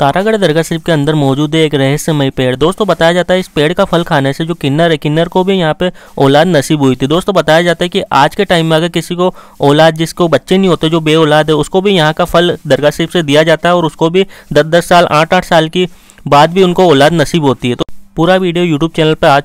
तारागढ़ दरगाह शरीफ के अंदर मौजूद है एक रहस्यमय पेड़ दोस्तों बताया जाता है इस पेड़ का फल खाने से जो किन्नर है किन्नर को भी यहाँ पे औलाद नसीब हुई थी दोस्तों बताया जाता है कि आज के टाइम में अगर किसी को औलाद जिसको बच्चे नहीं होते जो बे औलाद है उसको भी यहाँ का फल दरगाह शरीफ से दिया जाता है और उसको भी दस दस साल आठ आठ साल की बाद भी उनको औलाद नसीब होती है तो पूरा वीडियो यूट्यूब चैनल पर आ